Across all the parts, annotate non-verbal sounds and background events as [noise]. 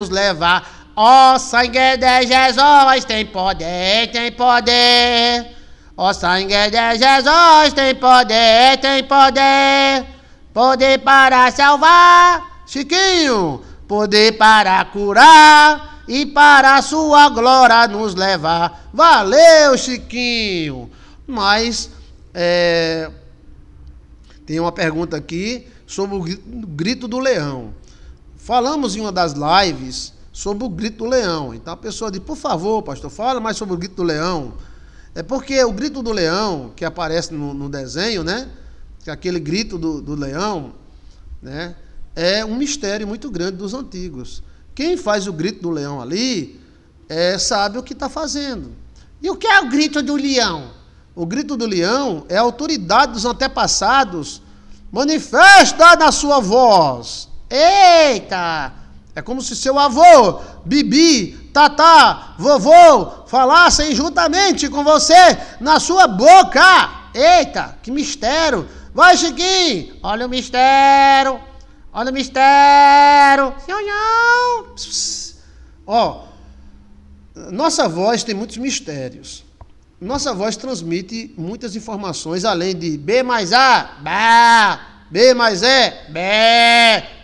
nos levar. Ó oh, sangue de Jesus tem poder, tem poder. Ó oh, sangue de Jesus tem poder, tem poder. Poder para salvar, Chiquinho. Poder para curar e para sua glória nos levar. Valeu, Chiquinho. Mas é, tem uma pergunta aqui sobre o grito do leão. Falamos em uma das lives sobre o grito do leão. Então a pessoa diz, por favor, pastor, fala mais sobre o grito do leão. É porque o grito do leão, que aparece no, no desenho, né? Que é aquele grito do, do leão, né? É um mistério muito grande dos antigos. Quem faz o grito do leão ali é, sabe o que está fazendo. E o que é o grito do leão? O grito do leão é a autoridade dos antepassados manifesta na sua voz. Eita! É como se seu avô, Bibi, Tatá, vovô falassem juntamente com você na sua boca. Eita, que mistério! Vai, Chiquinho! Olha o mistério! Olha o mistério! Ó, oh, nossa voz tem muitos mistérios. Nossa voz transmite muitas informações além de B mais A, B, B mais E, B,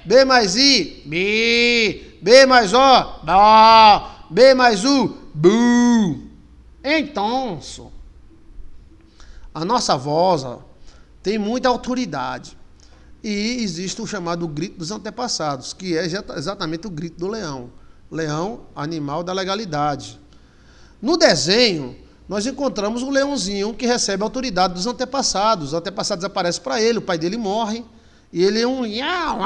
B mais I, B. B mais O, Dó. B mais U, Bu. Então, a nossa voz tem muita autoridade. E existe o chamado grito dos antepassados, que é exatamente o grito do leão. Leão, animal da legalidade. No desenho, nós encontramos o leãozinho que recebe a autoridade dos antepassados. Os antepassados aparecem para ele, o pai dele morre. E ele é um iau,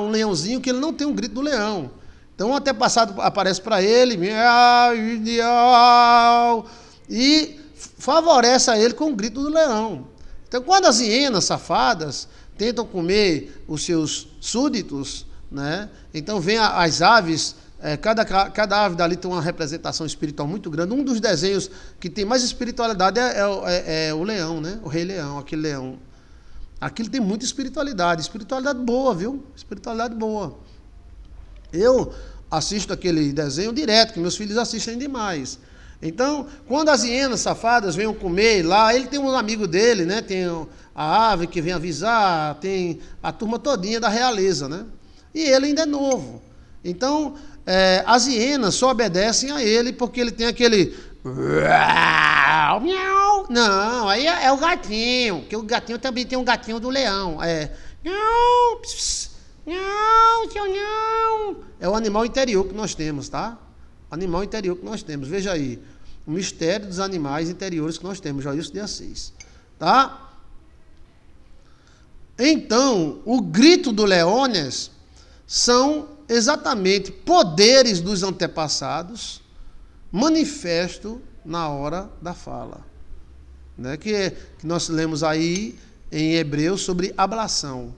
um leãozinho que ele não tem um grito do leão. Então, até passado aparece para ele, iau, iau, e favorece a ele com o grito do leão. Então, quando as hienas safadas tentam comer os seus súditos, né? então vem as aves é, cada, cada ave dali tem uma representação espiritual muito grande. Um dos desenhos que tem mais espiritualidade é, é, é, é o leão, né? O rei leão, aquele leão Aquilo tem muita espiritualidade. Espiritualidade boa, viu? Espiritualidade boa. Eu assisto aquele desenho direto, que meus filhos assistem demais. Então, quando as hienas safadas vêm comer lá, ele tem um amigo dele, né? Tem a ave que vem avisar, tem a turma todinha da realeza, né? E ele ainda é novo. Então, é, as hienas só obedecem a ele porque ele tem aquele Uau, miau. Não, aí é, é, o gatinho, que o gatinho também tem um gatinho do leão. É. miau, miau, seu não. É o animal interior que nós temos, tá? animal interior que nós temos. Veja aí. O mistério dos animais interiores que nós temos, isso de Assis. Tá? Então, o grito do Leônidas são exatamente poderes dos antepassados manifesto na hora da fala. Né? Que, é, que nós lemos aí em Hebreus sobre ablação.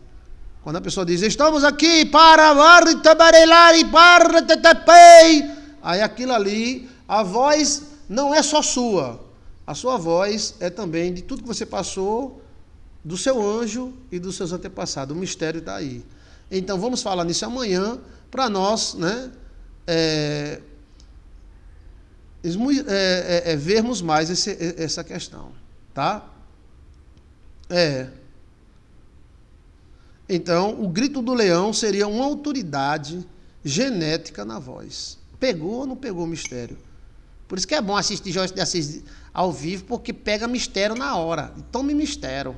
Quando a pessoa diz, estamos aqui para tabarelar e para tetepei. Aí aquilo ali, a voz não é só sua. A sua voz é também de tudo que você passou, do seu anjo e dos seus antepassados. O mistério está aí. Então vamos falar nisso amanhã, para nós, né? É, é é, é, é, vermos mais esse, essa questão, tá? É. Então, o grito do leão seria uma autoridade genética na voz. Pegou ou não pegou o mistério? Por isso que é bom assistir Jorge de Assis ao vivo, porque pega mistério na hora. Tome mistério.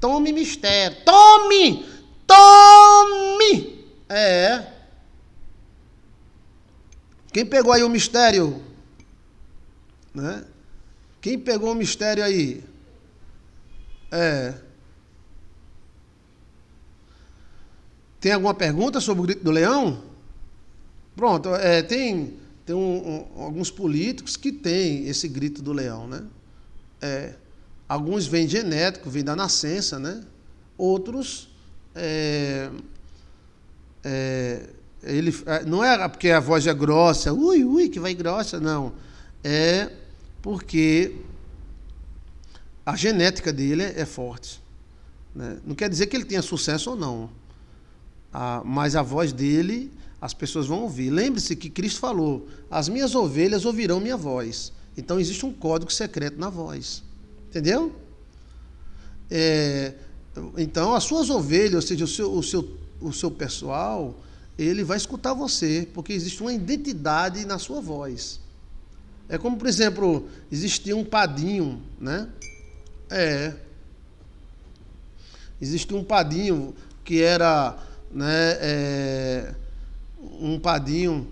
Tome mistério. Tome! Tome! É. Quem pegou aí o mistério? Né? Quem pegou o mistério aí? É. Tem alguma pergunta sobre o grito do leão? Pronto, é, tem, tem um, um, alguns políticos que têm esse grito do leão, né? É, alguns vêm genético, vêm da nascença, né? Outros, é, é ele, é, não é porque a voz é grossa, ui, ui, que vai grossa, não. É porque a genética dele é forte. Né? Não quer dizer que ele tenha sucesso ou não, tá? mas a voz dele as pessoas vão ouvir. Lembre-se que Cristo falou: as minhas ovelhas ouvirão minha voz. Então existe um código secreto na voz. Entendeu? É, então as suas ovelhas, ou seja, o seu, o, seu, o seu pessoal, ele vai escutar você, porque existe uma identidade na sua voz. É como, por exemplo, existia um padinho, né? É. Existia um padinho que era né, é, um padinho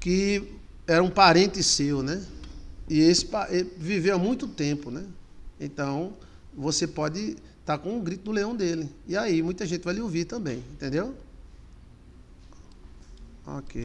que era um parente seu, né? E esse viveu há muito tempo, né? Então, você pode estar tá com o grito do leão dele. E aí, muita gente vai lhe ouvir também, entendeu? Ok.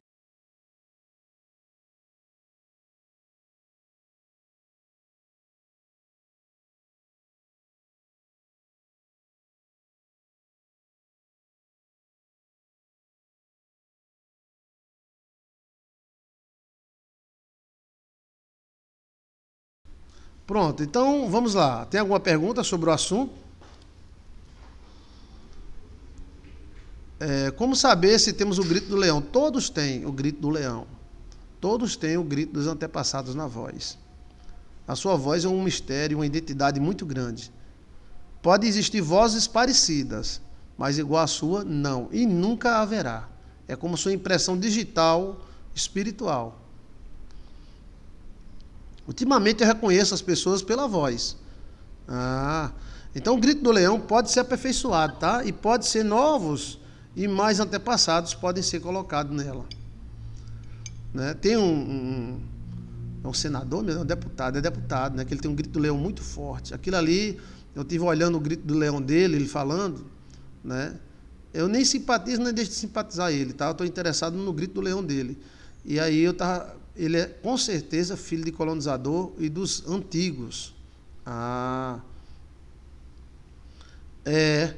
Pronto, então vamos lá. Tem alguma pergunta sobre o assunto? É, como saber se temos o grito do leão? Todos têm o grito do leão. Todos têm o grito dos antepassados na voz. A sua voz é um mistério, uma identidade muito grande. Pode existir vozes parecidas, mas igual à sua, não. E nunca haverá. É como sua impressão digital, espiritual. Ultimamente eu reconheço as pessoas pela voz. Ah, então o grito do leão pode ser aperfeiçoado, tá? E pode ser novos e mais antepassados podem ser colocados nela. Né? Tem um, um, é um senador, mesmo, é um deputado, é deputado, né? Que ele tem um grito do leão muito forte. Aquilo ali, eu tive olhando o grito do leão dele, ele falando, né? Eu nem simpatizo, nem deixo de simpatizar ele, tá? Eu estou interessado no grito do leão dele. E aí eu estava ele é com certeza filho de colonizador e dos antigos. Ah. É,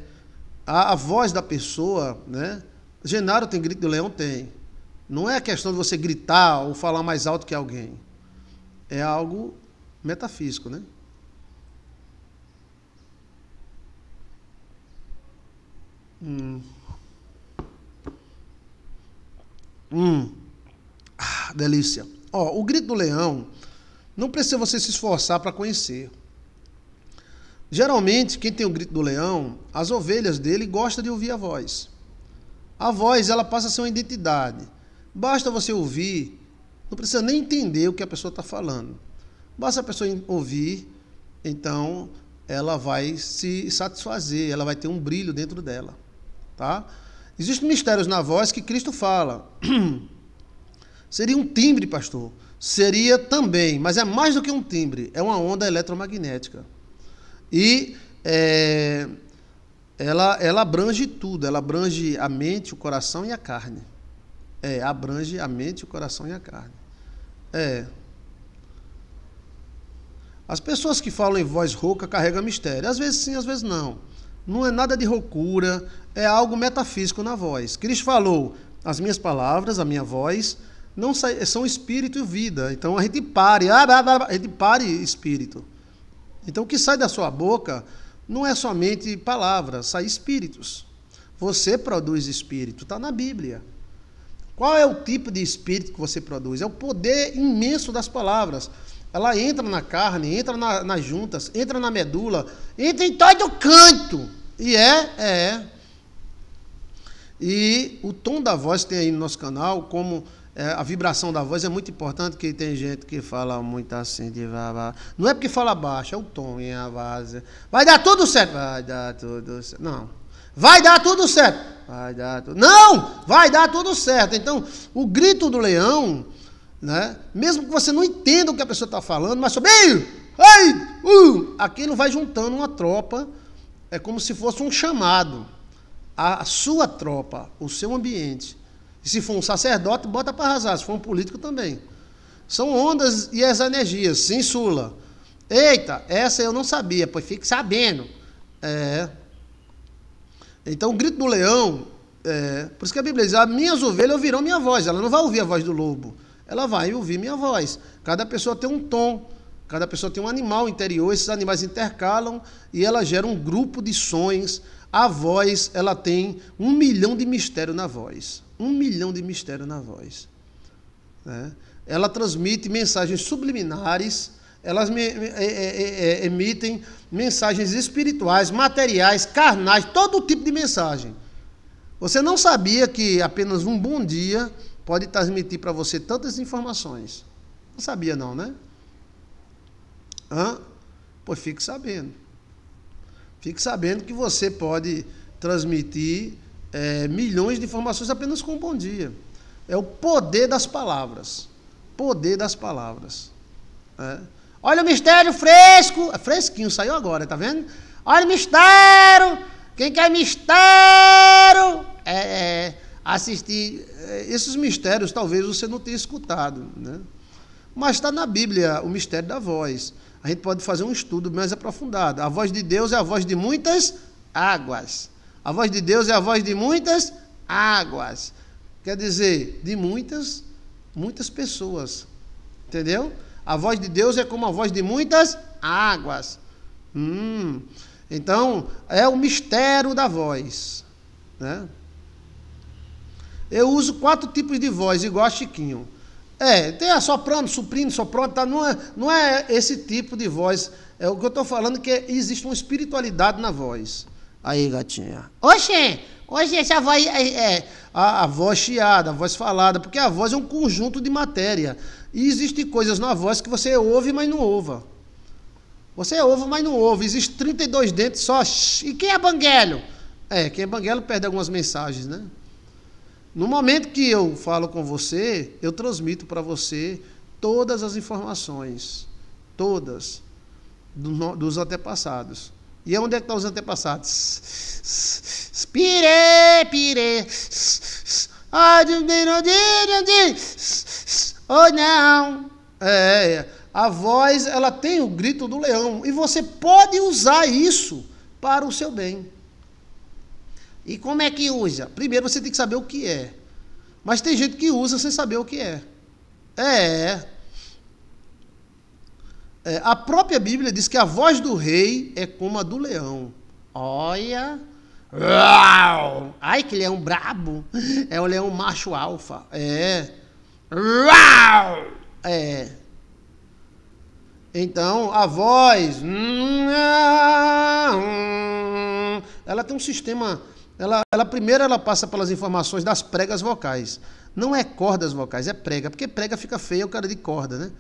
a, a voz da pessoa, né? Genaro tem grito do leão? Tem. Não é a questão de você gritar ou falar mais alto que alguém. É algo metafísico, né? Hum. Hum. Ah, delícia. Ó, o grito do leão não precisa você se esforçar para conhecer. Geralmente, quem tem o grito do leão, as ovelhas dele gostam de ouvir a voz. A voz, ela passa a ser uma identidade. Basta você ouvir, não precisa nem entender o que a pessoa está falando. Basta a pessoa ouvir, então ela vai se satisfazer, ela vai ter um brilho dentro dela, tá? Existem mistérios na voz que Cristo fala. [clears throat] Seria um timbre, pastor. Seria também, mas é mais do que um timbre, é uma onda eletromagnética. E é, ela, ela abrange tudo, ela abrange a mente, o coração e a carne. É, abrange a mente, o coração e a carne. É. As pessoas que falam em voz rouca carregam mistério. Às vezes sim, às vezes não. Não é nada de roucura, é algo metafísico na voz. Cristo falou: as minhas palavras, a minha voz não sai, é são espírito e vida. Então a gente pare, ah, a gente pare espírito. Então o que sai da sua boca não é somente palavras, sai espíritos. Você produz espírito, está na Bíblia. Qual é o tipo de espírito que você produz? É o poder imenso das palavras. Ela entra na carne, entra na, nas juntas, entra na medula, entra em todo canto. E é, é. E o tom da voz tem aí no nosso canal, como é, a vibração da voz é muito importante, que tem gente que fala muito assim, de vá, vá. não é porque fala baixo, é o tom e a base. Vai dar tudo certo. Vai dar tudo certo. Não. Vai dar tudo certo. Vai dar tudo. Não! Vai dar tudo certo. Então, o grito do leão, né? Mesmo que você não entenda o que a pessoa está falando, mas meio Ei! Ei! Uh! Aquilo vai juntando uma tropa. É como se fosse um chamado. A sua tropa, o seu ambiente e se for um sacerdote, bota para arrasar. Se for um político, também. São ondas e as energias. Sula. Eita, essa eu não sabia, pois fique sabendo. É. Então, o grito do leão. É, por isso que a Bíblia diz: as minhas ovelhas ouvirão minha voz. Ela não vai ouvir a voz do lobo. Ela vai ouvir minha voz. Cada pessoa tem um tom. Cada pessoa tem um animal interior, esses animais intercalam e ela gera um grupo de sons. A voz, ela tem um milhão de mistério na voz um milhão de mistérios na voz. Né? Ela transmite mensagens subliminares, elas me, me, é é, é, é, emitem mensagens espirituais, materiais, carnais, todo tipo de mensagem. Você não sabia que apenas um bom dia pode transmitir para você tantas informações? Não sabia não, né? Hã? Pois fique sabendo. Fique sabendo que você pode transmitir é, milhões de informações apenas com um bom dia. É o poder das palavras. Poder das palavras. É. Olha o mistério fresco. É fresquinho, saiu agora, tá vendo? Olha o mistério. Quem quer mistério? É, é assistir. É, esses mistérios talvez você não tenha escutado, né? Mas está na Bíblia o mistério da voz. A gente pode fazer um estudo mais aprofundado. A voz de Deus é a voz de muitas águas. A voz de Deus é a voz de muitas águas. Quer dizer, de muitas, muitas pessoas. Entendeu? A voz de Deus é como a voz de muitas águas. Hum. Então, é o mistério da voz. Né? Eu uso quatro tipos de voz, igual a Chiquinho. É, tem a soprando, suprindo, soprando, tá? não, é, não é esse tipo de voz. É o que eu estou falando que existe uma espiritualidade na voz. Aí, gatinha. Oxê! Hoje essa voz é, é, a, a, voz chiada, a voz falada, porque a voz é um conjunto de matéria. E existem coisas na voz que você ouve, mas não ouva. Você ouve, mas não ouve. Existem 32 dentes só. E quem é banguelo? É, quem é banguelo perde algumas mensagens, né? No momento que eu falo com você, eu transmito para você todas as informações, todas, do, dos antepassados. E é onde é que estão tá os antepassados? Pire, pire. Ou não. É, é, a voz, ela tem o grito do leão. E você pode usar isso para o seu bem. E como é que usa? Primeiro você tem que saber o que é. Mas tem gente que usa sem saber o que é. É, é. É, a própria Bíblia diz que a voz do rei é como a do leão. Olha. Uau! Ai, que leão brabo! É o leão macho alfa. É. Uau! É. Então, a voz. Ela tem um sistema. Ela, ela primeiro ela passa pelas informações das pregas vocais. Não é cordas vocais, é prega, porque prega fica feia é o cara de corda, né?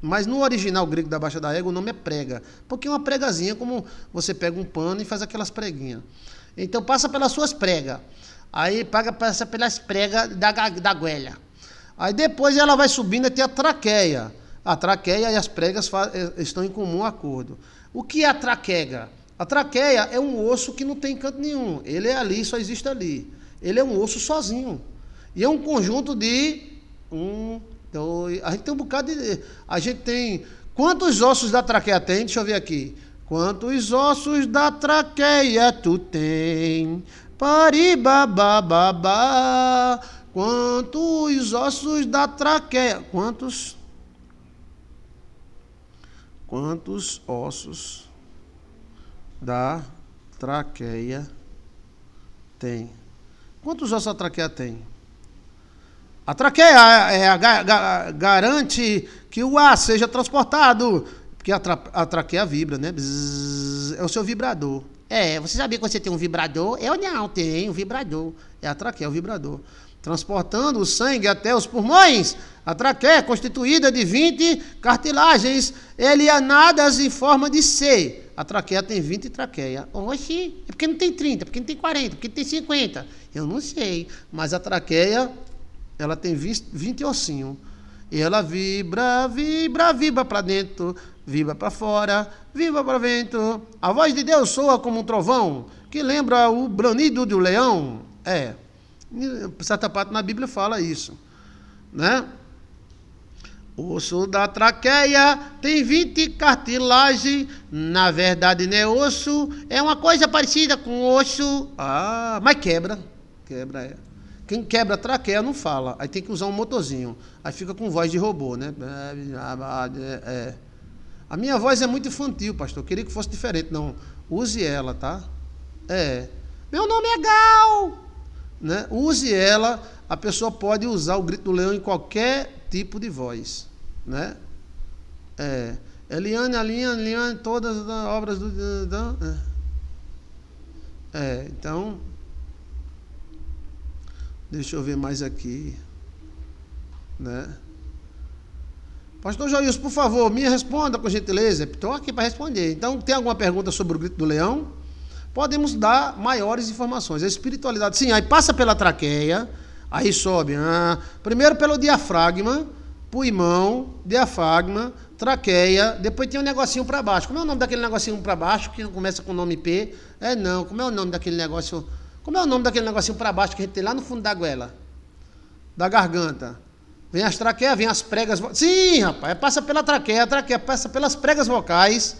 Mas no original grego da Baixa da Égua o nome é prega, porque é uma pregazinha como você pega um pano e faz aquelas preguinhas. Então passa pelas suas pregas, aí passa pelas pregas da, da guelha. Aí depois ela vai subindo até a traqueia. A traqueia e as pregas eh, estão em comum acordo. O que é a traquega? A traqueia é um osso que não tem canto nenhum. Ele é ali, só existe ali. Ele é um osso sozinho. E é um conjunto de um, então, a gente tem um bocado de. A gente tem. Quantos ossos da traqueia tem? Deixa eu ver aqui. Quantos ossos da traqueia tu tem? Paribabababá. Quantos ossos da traqueia? Quantos? Quantos ossos da traqueia tem? Quantos ossos a traqueia tem? A traqueia é, garante que o ar seja transportado, porque a, tra, a traqueia vibra, né? Bzzz, é o seu vibrador. É, você sabia que você tem um vibrador? Eu é não tenho um vibrador. É a traqueia, o vibrador. Transportando o sangue até os pulmões, a traqueia é constituída de 20 cartilagens elianadas em forma de C. A traqueia tem 20 traqueia. Oxi, é porque não tem 30, porque não tem 40, porque não tem 50. Eu não sei, mas a traqueia ela tem 20, 20 ossinhos. E ela vibra, vibra, vibra para dentro, vibra para fora, vibra para vento. A voz de Deus soa como um trovão, que lembra o branido do leão. É, certa eh, parte na Bíblia fala isso, né? O osso da traqueia tem 20 cartilagens. Na verdade, não é osso. É uma coisa parecida com osso. Ah, mas quebra. Quebra, é. Quem quebra a traqueia não fala, aí tem que usar um motorzinho. Aí fica com voz de robô, né? É, é, é. A minha voz é muito infantil, pastor. Eu queria que fosse diferente. Não, use ela, tá? É. Meu nome é Gal! Né? Use ela. A pessoa pode usar o grito do leão em qualquer tipo de voz, né? É. Eliane, Eliane, Eliane, todas as obras do... É. é, então... Deixa eu ver mais aqui. Né? Pastor Joilson, por favor, me responda com gentileza. Estou aqui para responder. Então, tem alguma pergunta sobre o grito do leão? Podemos dar maiores informações. A espiritualidade, sim, aí passa pela traqueia, aí sobe. Ah, primeiro pelo diafragma, pulmão, diafragma, traqueia, depois tem um negocinho para baixo. Como é o nome daquele negocinho para baixo que começa com o nome P? É não, como é o nome daquele negócio como é o nome daquele negocinho para baixo que a gente tem lá no fundo da goela? Da garganta. Vem as traqueias, é, vem as pregas. Sim, rapaz, passa pela traqueia, a traqueia é, passa pelas pregas vocais,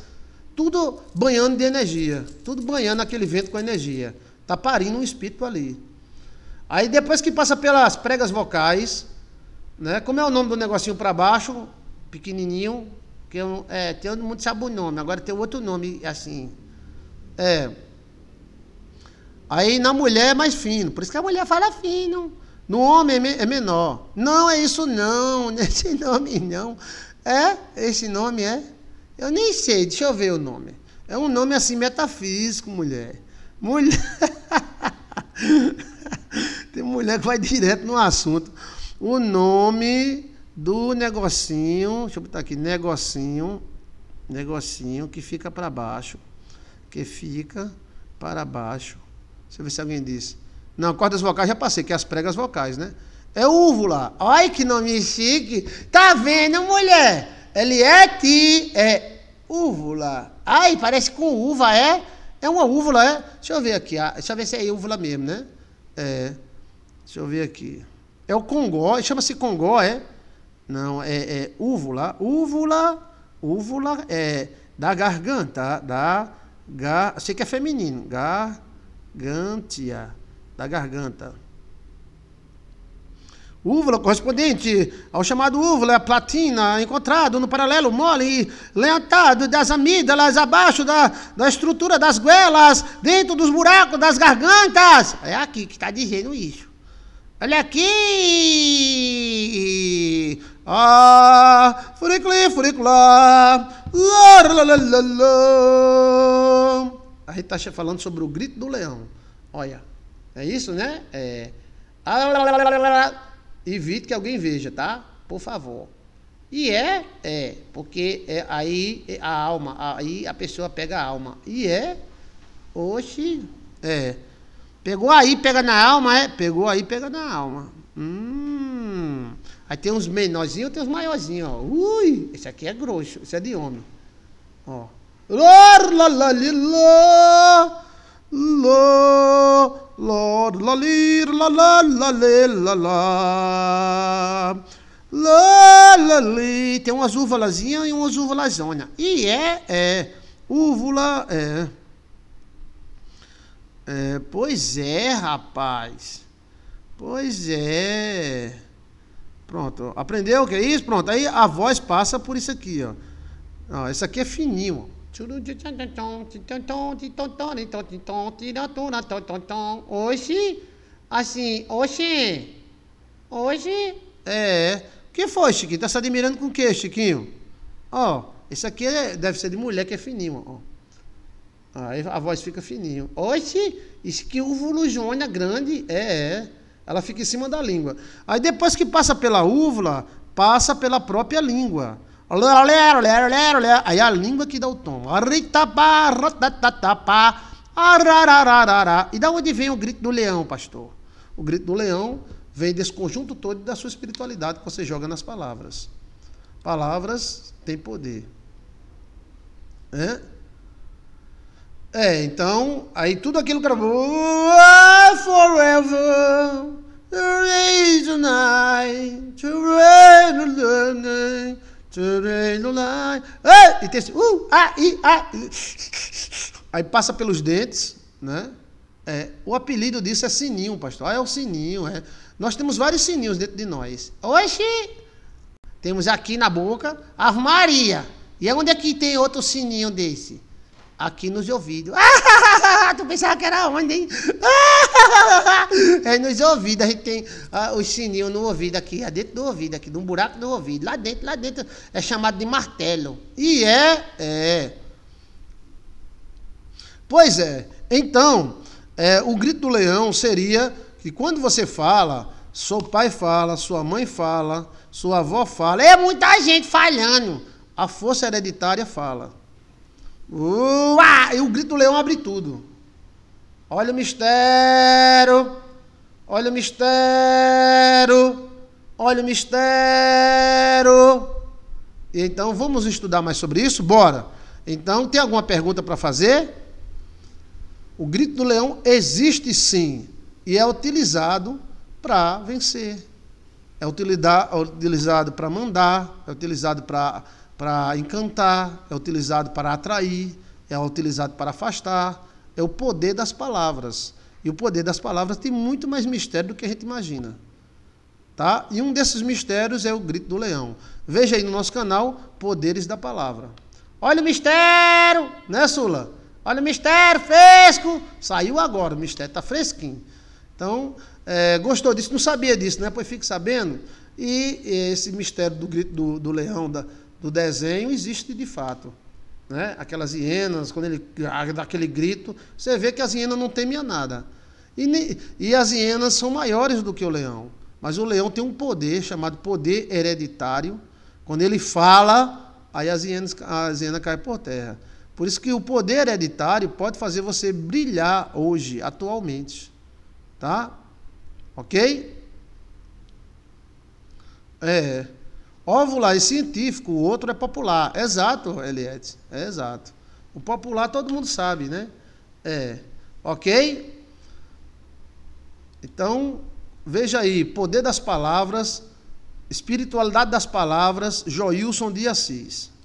tudo banhando de energia, tudo banhando aquele vento com energia. Tá parindo um espírito ali. Aí depois que passa pelas pregas vocais, né? Como é o nome do negocinho para baixo, pequenininho, que é, é, tem muito sabe o nome. Agora tem outro nome assim. É, Aí na mulher é mais fino, por isso que a mulher fala fino. No homem é, é menor. Não é isso não, [laughs] esse nome não. É? Esse nome é? Eu nem sei, deixa eu ver o nome. É um nome assim metafísico, mulher. Mulher. [laughs] Tem mulher que vai direto no assunto. O nome do negocinho, deixa eu botar aqui, negocinho, negocinho que fica para baixo, que fica para baixo Deixa eu ver se alguém disse Não, cordas vocais já passei, que é as pregas vocais, né? É úvula. Ai, que nome chique. Tá vendo, mulher? Ele é ti, é úvula. Ai, parece com uva, é? É uma úvula, é? Deixa eu ver aqui. Ah, deixa eu ver se é úvula mesmo, né? É. Deixa eu ver aqui. É o congó, chama-se congó, é? Não, é, é úvula. Úvula, úvula é da garganta, da... Gar... Sei que é feminino, gar gargantia, da garganta. Úvula correspondente ao chamado úvula, é a platina, encontrado no paralelo mole e levantado das amígdalas, abaixo da, da estrutura das guelas, dentro dos buracos das gargantas. É aqui que está dizendo isso. Olha aqui! Ah, furiculi, furiculá, lá, lá, lá, lá, lá a gente está falando sobre o grito do leão. Olha, é isso, né? É. Evite que alguém veja, tá? Por favor. E é, é, porque é, aí é a alma, aí a pessoa pega a alma. E é, oxi, é. Pegou aí, pega na alma, é? Pegou aí, pega na alma. Hum. Aí tem uns menorzinhos, tem uns maiorzinhos, ó. Ui, esse aqui é grosso, esse é de homem. Ó. Lor la la li la. Lord, Lord, la li la la la li la la. La la li. Tem umas uvulazinhas e umas uvulazona. E é, é. Úvula, é. É, pois é, rapaz. Pois é. Pronto. Aprendeu o que é isso? Pronto. Aí a voz passa por isso aqui, ó. ó isso aqui é fininho, ó. Hoje, assim, hoje, hoje... É, o que foi, Chiquinho? Tá se admirando com o que, Chiquinho? Ó, oh, esse aqui é, deve ser de mulher que é fininho, ó. Aí a voz fica fininho. Oxi, o jônia grande, é, é. Ela fica em cima da língua. Aí depois que passa pela úvula, passa pela própria língua. Aí a língua que dá o tom. E da onde vem o grito do leão, pastor? O grito do leão vem desse conjunto todo da sua espiritualidade que você joga nas palavras. Palavras têm poder. É? é, então, aí tudo aquilo que era. Forever, there is a night to rain e tem esse. Uh, a i, ah. Aí passa pelos dentes, né? É, o apelido disso é sininho, pastor. Ah, é o sininho, é. Nós temos vários sininhos dentro de nós. Oxi! Temos aqui na boca a Maria. E é onde é que tem outro sininho desse? aqui nos ouvidos. Ah, [laughs] tu pensava que era onde, hein? Ah, [laughs] é nos ouvidos, a gente tem ah, sininho no ouvido aqui, é dentro do ouvido, aqui, num buraco do ouvido. Lá dentro, lá dentro, é chamado de martelo. E é, é. Pois é, então, é, o grito do leão seria que quando você fala, seu pai fala, sua mãe fala, sua avó fala, é muita gente falhando. A força hereditária fala. Uá! E o grito do leão abre tudo. Olha o mistério! Olha o mistério! Olha o mistério! Então vamos estudar mais sobre isso? Bora! Então, tem alguma pergunta para fazer? O grito do leão existe sim e é utilizado para vencer. É utilizado para mandar, é utilizado para para encantar, é utilizado para atrair, é utilizado para afastar. É o poder das palavras. E o poder das palavras tem muito mais mistério do que a gente imagina. Tá? E um desses mistérios é o grito do leão. Veja aí no nosso canal Poderes da Palavra. Olha o mistério, né, Sula? Olha o mistério fresco. Saiu agora, o mistério está fresquinho. Então, é, gostou disso? Não sabia disso, né? Pois fique sabendo. E esse mistério do grito do, do leão, da, do desenho existe de fato. Né? Aquelas hienas, quando ele dá aquele grito, você vê que as hienas não temem a nada. E, e as hienas são maiores do que o leão. Mas o leão tem um poder chamado poder hereditário. Quando ele fala, aí as hienas, as hienas caem por terra. Por isso que o poder hereditário pode fazer você brilhar hoje, atualmente. Tá? Ok? É. Óvular é científico, o outro é popular. Exato, Eliette. É exato. O popular todo mundo sabe, né? É. Ok? Então, veja aí, poder das palavras, espiritualidade das palavras, Joilson de Assis.